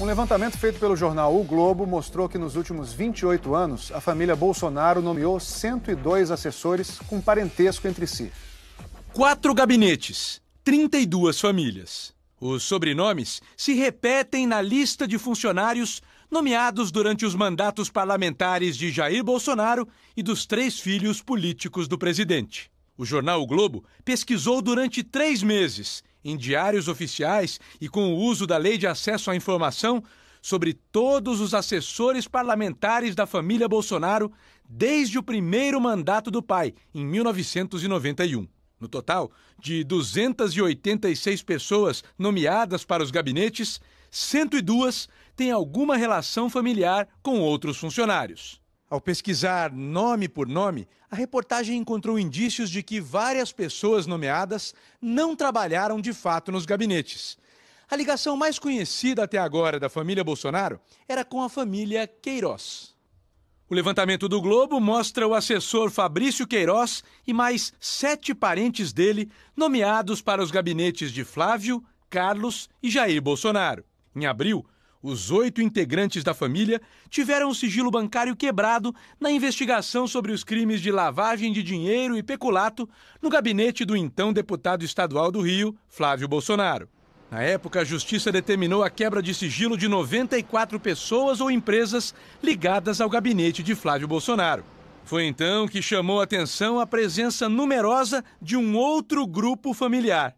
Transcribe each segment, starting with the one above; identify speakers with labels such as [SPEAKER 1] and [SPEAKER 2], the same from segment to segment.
[SPEAKER 1] Um levantamento feito pelo jornal O Globo mostrou que nos últimos 28 anos, a família Bolsonaro nomeou 102 assessores com parentesco entre si. Quatro gabinetes, 32 famílias. Os sobrenomes se repetem na lista de funcionários nomeados durante os mandatos parlamentares de Jair Bolsonaro e dos três filhos políticos do presidente. O jornal o Globo pesquisou durante três meses em diários oficiais e com o uso da Lei de Acesso à Informação sobre todos os assessores parlamentares da família Bolsonaro desde o primeiro mandato do pai, em 1991. No total, de 286 pessoas nomeadas para os gabinetes, 102 têm alguma relação familiar com outros funcionários. Ao pesquisar nome por nome, a reportagem encontrou indícios de que várias pessoas nomeadas não trabalharam de fato nos gabinetes. A ligação mais conhecida até agora da família Bolsonaro era com a família Queiroz. O levantamento do Globo mostra o assessor Fabrício Queiroz e mais sete parentes dele nomeados para os gabinetes de Flávio, Carlos e Jair Bolsonaro. Em abril, os oito integrantes da família tiveram o sigilo bancário quebrado na investigação sobre os crimes de lavagem de dinheiro e peculato no gabinete do então deputado estadual do Rio, Flávio Bolsonaro. Na época, a justiça determinou a quebra de sigilo de 94 pessoas ou empresas ligadas ao gabinete de Flávio Bolsonaro. Foi então que chamou atenção a presença numerosa de um outro grupo familiar,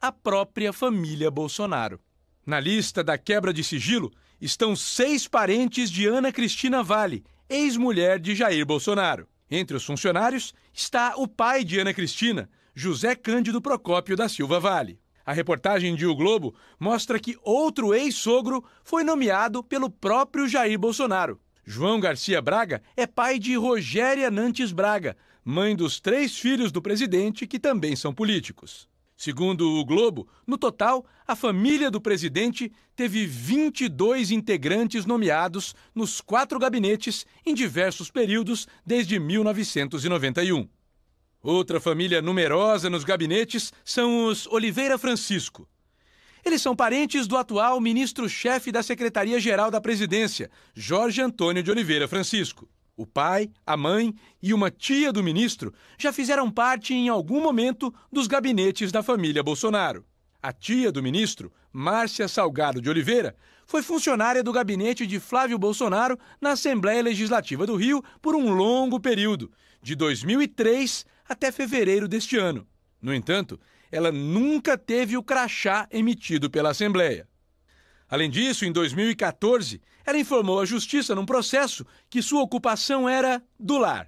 [SPEAKER 1] a própria família Bolsonaro. Na lista da quebra de sigilo estão seis parentes de Ana Cristina Vale, ex-mulher de Jair Bolsonaro. Entre os funcionários está o pai de Ana Cristina, José Cândido Procópio da Silva Vale. A reportagem de O Globo mostra que outro ex-sogro foi nomeado pelo próprio Jair Bolsonaro. João Garcia Braga é pai de Rogéria Nantes Braga, mãe dos três filhos do presidente, que também são políticos. Segundo o Globo, no total, a família do presidente teve 22 integrantes nomeados nos quatro gabinetes em diversos períodos desde 1991. Outra família numerosa nos gabinetes são os Oliveira Francisco. Eles são parentes do atual ministro-chefe da Secretaria-Geral da Presidência, Jorge Antônio de Oliveira Francisco. O pai, a mãe e uma tia do ministro já fizeram parte em algum momento dos gabinetes da família Bolsonaro. A tia do ministro, Márcia Salgado de Oliveira, foi funcionária do gabinete de Flávio Bolsonaro na Assembleia Legislativa do Rio por um longo período, de 2003 até fevereiro deste ano. No entanto, ela nunca teve o crachá emitido pela Assembleia. Além disso, em 2014, ela informou à justiça num processo que sua ocupação era do lar.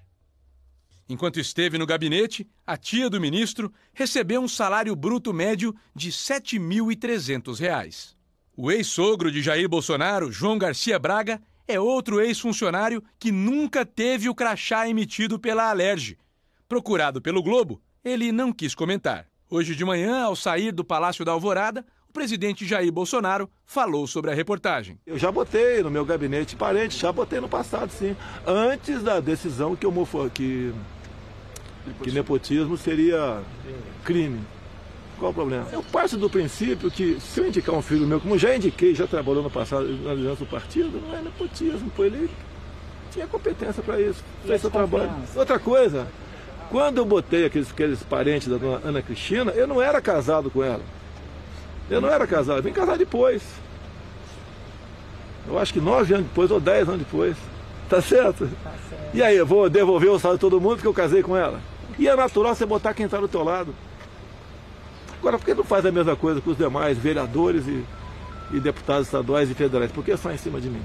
[SPEAKER 1] Enquanto esteve no gabinete, a tia do ministro recebeu um salário bruto médio de R$ 7.300. O ex-sogro de Jair Bolsonaro, João Garcia Braga, é outro ex-funcionário que nunca teve o crachá emitido pela Alerj. Procurado pelo Globo, ele não quis comentar. Hoje de manhã, ao sair do Palácio da Alvorada, presidente Jair Bolsonaro falou sobre a reportagem.
[SPEAKER 2] Eu já botei no meu gabinete parente, já botei no passado, sim. Antes da decisão que, homofo... que... que nepotismo seria crime. Qual o problema? Eu parto do princípio que se eu indicar um filho meu, como já indiquei, já trabalhou no passado na liderança do partido, não é nepotismo, pô, ele tinha competência para isso, fez seu trabalho. Outra coisa, quando eu botei aqueles, aqueles parentes da dona Ana Cristina, eu não era casado com ela. Eu não era casado, eu vim casar depois. Eu acho que nove anos depois ou dez anos depois. Tá certo? Tá certo. E aí, eu vou devolver o salário de todo mundo porque eu casei com ela. E é natural você botar quem está do teu lado. Agora, por que não faz a mesma coisa com os demais vereadores e, e deputados estaduais e federais? Por que só em cima de mim?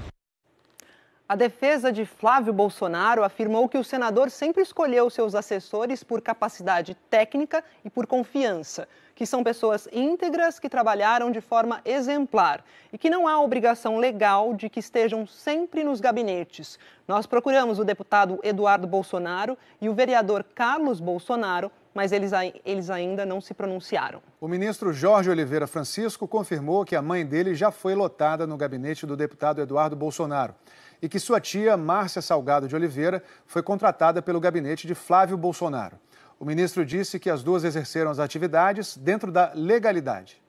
[SPEAKER 1] A defesa de Flávio Bolsonaro afirmou que o senador sempre escolheu seus assessores por capacidade técnica e por confiança, que são pessoas íntegras que trabalharam de forma exemplar e que não há obrigação legal de que estejam sempre nos gabinetes. Nós procuramos o deputado Eduardo Bolsonaro e o vereador Carlos Bolsonaro mas eles, eles, ainda não se pronunciaram. O ministro Jorge Oliveira Francisco confirmou que a mãe dele já foi lotada no gabinete do deputado Eduardo Bolsonaro e que sua tia, Márcia Salgado de Oliveira, foi contratada pelo gabinete de Flávio Bolsonaro. O ministro disse que as duas exerceram as atividades dentro da legalidade.